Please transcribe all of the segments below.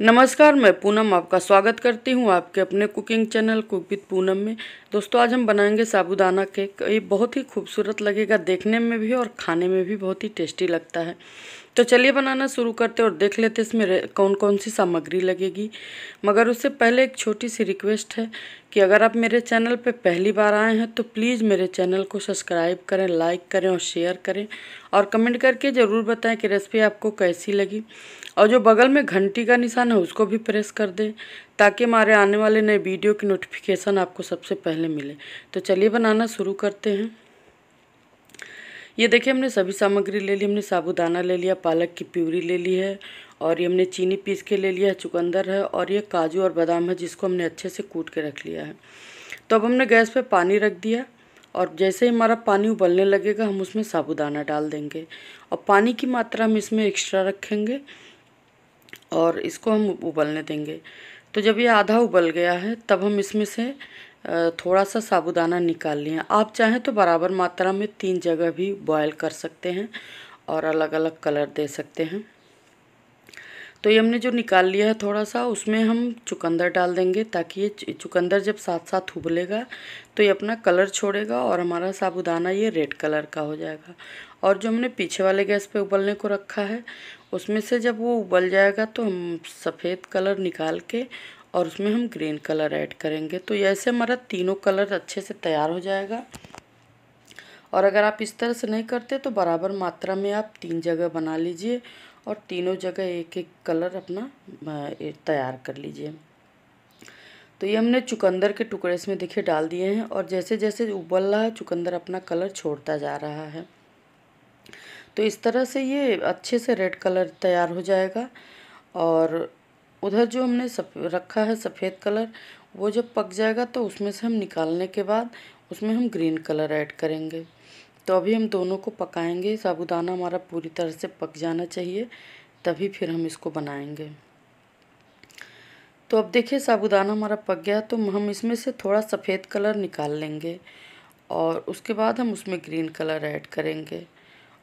नमस्कार मैं पूनम आपका स्वागत करती हूँ आपके अपने cooking channel cook with Poonam में दोस्तों आज हम बनाएंगे साबूदाना केक ये बहुत ही खूबसूरत लगेगा देखने में भी और खाने में भी बहुत ही टेस्टी लगता है तो चलिए बनाना शुरू करते और देख लेते इसमें कौन कौन सी सामग्री लगेगी मगर उससे पहले एक छोटी सी रिक्वेस्ट है कि अगर आप मेरे चैनल पर पहली बार आए हैं तो प्लीज़ मेरे चैनल को सब्सक्राइब करें लाइक करें और शेयर करें और कमेंट करके ज़रूर बताएं कि रेसिपी आपको कैसी लगी और जो बगल में घंटी का निशान है उसको भी प्रेस कर दें ताकि हमारे आने वाले नए वीडियो की नोटिफिकेशन आपको सबसे पहले मिले तो चलिए बनाना शुरू करते हैं ये देखिए हमने सभी सामग्री ले ली हमने साबुदाना ले लिया पालक की प्यूरी ले ली है और ये हमने चीनी पीस के ले लिया है चुकंदर है और ये काजू और बादाम है जिसको हमने अच्छे से कूट के रख लिया है तो अब हमने गैस पे पानी रख दिया और जैसे ही हमारा पानी उबलने लगेगा हम उसमें साबुदाना डाल देंगे और पानी की मात्रा हम इसमें एक्स्ट्रा रखेंगे और इसको हम उबलने देंगे तो जब ये आधा उबल गया है तब हम इसमें से थोड़ा सा साबुदाना निकाल लिया आप चाहें तो बराबर मात्रा में तीन जगह भी बॉयल कर सकते हैं और अलग अलग कलर दे सकते हैं तो ये हमने जो निकाल लिया है थोड़ा सा उसमें हम चुकंदर डाल देंगे ताकि ये चुकंदर जब साथ साथ उबलेगा तो ये अपना कलर छोड़ेगा और हमारा साबुदाना ये रेड कलर का हो जाएगा और जो हमने पीछे वाले गैस पे उबलने को रखा है उसमें से जब वो उबल जाएगा तो हम सफ़ेद कलर निकाल के और उसमें हम ग्रीन कलर ऐड करेंगे तो ऐसे हमारा तीनों कलर अच्छे से तैयार हो जाएगा और अगर आप इस तरह से नहीं करते तो बराबर मात्रा में आप तीन जगह बना लीजिए और तीनों जगह एक एक कलर अपना तैयार कर लीजिए तो ये हमने चुकंदर के टुकड़े इसमें देखिए डाल दिए हैं और जैसे जैसे उबल रहा है चुकंदर अपना कलर छोड़ता जा रहा है तो इस तरह से ये अच्छे से रेड कलर तैयार हो जाएगा और उधर जो हमने सफ रखा है सफ़ेद कलर वो जब पक जाएगा तो उसमें से हम निकालने के बाद उसमें हम ग्रीन कलर ऐड करेंगे तो अभी हम दोनों को पकाएंगे साबुदाना हमारा पूरी तरह से पक जाना चाहिए तभी फिर हम इसको बनाएंगे तो अब देखिए साबुदाना हमारा पक गया तो हम इसमें से थोड़ा सफ़ेद कलर निकाल लेंगे और उसके बाद हम उसमें ग्रीन कलर ऐड करेंगे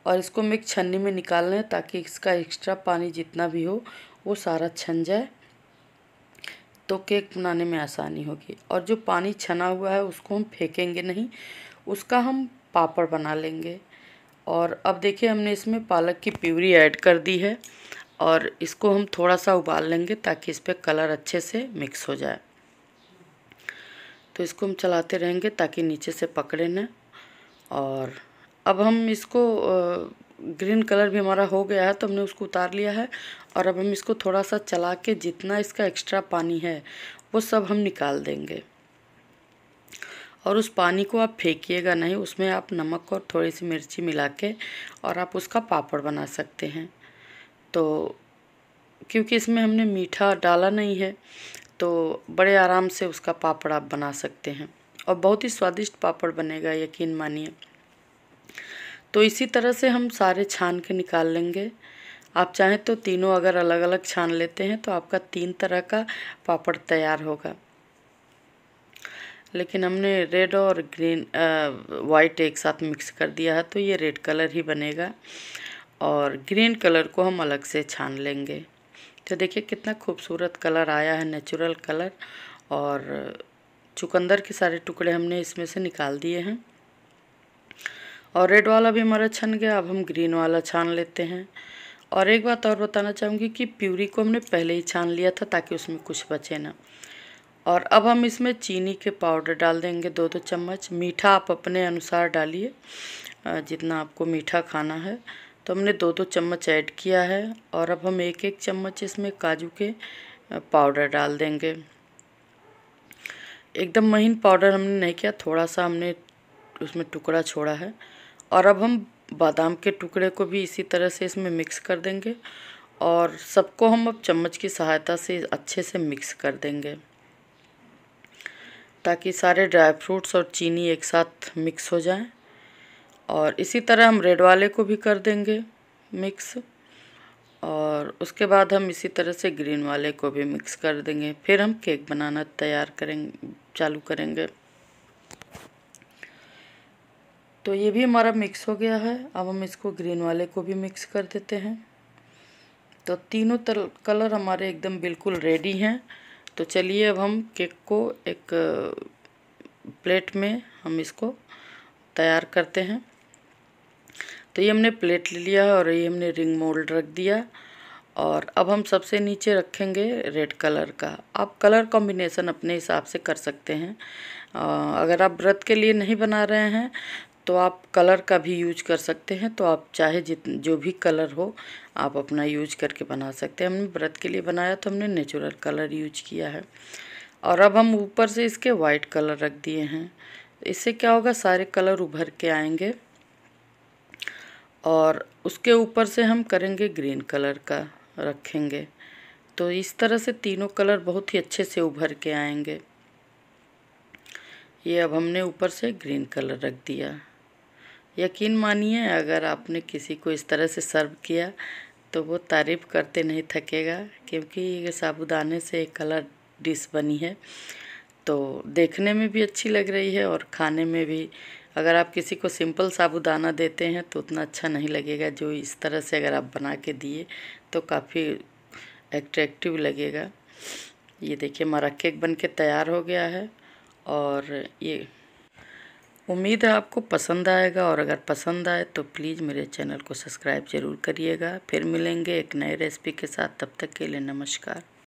और इसको हम एक छन्नी में निकाल लें ताकि इसका एक्स्ट्रा पानी जितना भी हो वो सारा छन जाए तो केक बनाने में आसानी होगी और जो पानी छना हुआ है उसको हम फेंकेंगे नहीं उसका हम पापड़ बना लेंगे और अब देखिए हमने इसमें पालक की प्यूरी ऐड कर दी है और इसको हम थोड़ा सा उबाल लेंगे ताकि इस पर कलर अच्छे से मिक्स हो जाए तो इसको हम चलाते रहेंगे ताकि नीचे से पकड़े ना और अब हम इसको ग्रीन कलर भी हमारा हो गया है तो हमने उसको उतार लिया है और अब हम इसको थोड़ा सा चला के जितना इसका एक्स्ट्रा पानी है वो सब हम निकाल देंगे और उस पानी को आप फेंकिएगा नहीं उसमें आप नमक और थोड़ी सी मिर्ची मिला के और आप उसका पापड़ बना सकते हैं तो क्योंकि इसमें हमने मीठा डाला नहीं है तो बड़े आराम से उसका पापड़ आप बना सकते हैं और बहुत ही स्वादिष्ट पापड़ बनेगा यकीन मानिए तो इसी तरह से हम सारे छान के निकाल लेंगे आप चाहें तो तीनों अगर अलग अलग छान लेते हैं तो आपका तीन तरह का पापड़ तैयार होगा लेकिन हमने रेड और ग्रीन वाइट एक साथ मिक्स कर दिया है तो ये रेड कलर ही बनेगा और ग्रीन कलर को हम अलग से छान लेंगे तो देखिए कितना खूबसूरत कलर आया है नेचुरल कलर और चुकंदर के सारे टुकड़े हमने इसमें से निकाल दिए हैं और रेड वाला भी हमारा छन गया अब हम ग्रीन वाला छान लेते हैं और एक बात और बताना चाहूँगी कि प्यूरी को हमने पहले ही छान लिया था ताकि उसमें कुछ बचे ना और अब हम इसमें चीनी के पाउडर डाल देंगे दो दो चम्मच मीठा आप अपने अनुसार डालिए जितना आपको मीठा खाना है तो हमने दो दो चम्मच ऐड किया है और अब हम एक एक चम्मच इसमें काजू के पाउडर डाल देंगे एकदम महीन पाउडर हमने नहीं किया थोड़ा सा हमने उसमें टुकड़ा छोड़ा है और अब हम बादाम के टुकड़े को भी इसी तरह से इसमें मिक्स कर देंगे और सबको हम अब चम्मच की सहायता से अच्छे से मिक्स कर देंगे ताकि सारे ड्राई फ्रूट्स और चीनी एक साथ मिक्स हो जाएं और इसी तरह हम रेड वाले को भी कर देंगे मिक्स और उसके बाद हम इसी तरह से ग्रीन वाले को भी मिक्स कर देंगे फिर हम केक बनाना तैयार करेंगे चालू करेंगे तो ये भी हमारा मिक्स हो गया है अब हम इसको ग्रीन वाले को भी मिक्स कर देते हैं तो तीनों तल कलर हमारे एकदम बिल्कुल रेडी हैं तो चलिए अब हम केक को एक प्लेट में हम इसको तैयार करते हैं तो ये हमने प्लेट ले लिया और ये हमने रिंग मोल्ड रख दिया और अब हम सबसे नीचे रखेंगे रेड कलर का आप कलर कॉम्बिनेशन अपने हिसाब से कर सकते हैं अगर आप व्रत के लिए नहीं बना रहे हैं तो आप कलर का भी यूज कर सकते हैं तो आप चाहे जित जो भी कलर हो आप अपना यूज करके बना सकते हैं हमने व्रत के लिए बनाया तो हमने नेचुरल कलर यूज किया है और अब हम ऊपर से इसके वाइट कलर रख दिए हैं इससे क्या होगा सारे कलर उभर के आएंगे और उसके ऊपर से हम करेंगे ग्रीन कलर का रखेंगे तो इस तरह से तीनों कलर बहुत ही अच्छे से उभर के आएंगे ये अब हमने ऊपर से ग्रीन कलर रख दिया यकीन मानिए अगर आपने किसी को इस तरह से सर्व किया तो वो तारीफ़ करते नहीं थकेगा क्योंकि ये साबुदाने से एक कलर डिश बनी है तो देखने में भी अच्छी लग रही है और खाने में भी अगर आप किसी को सिंपल साबुदाना देते हैं तो उतना अच्छा नहीं लगेगा जो इस तरह से अगर आप बना के दिए तो काफ़ी एट्रैक्टिव लगेगा ये देखिए हमारा केक बन के तैयार हो गया है और ये उम्मीद है आपको पसंद आएगा और अगर पसंद आए तो प्लीज़ मेरे चैनल को सब्सक्राइब ज़रूर करिएगा फिर मिलेंगे एक नए रेसिपी के साथ तब तक के लिए नमस्कार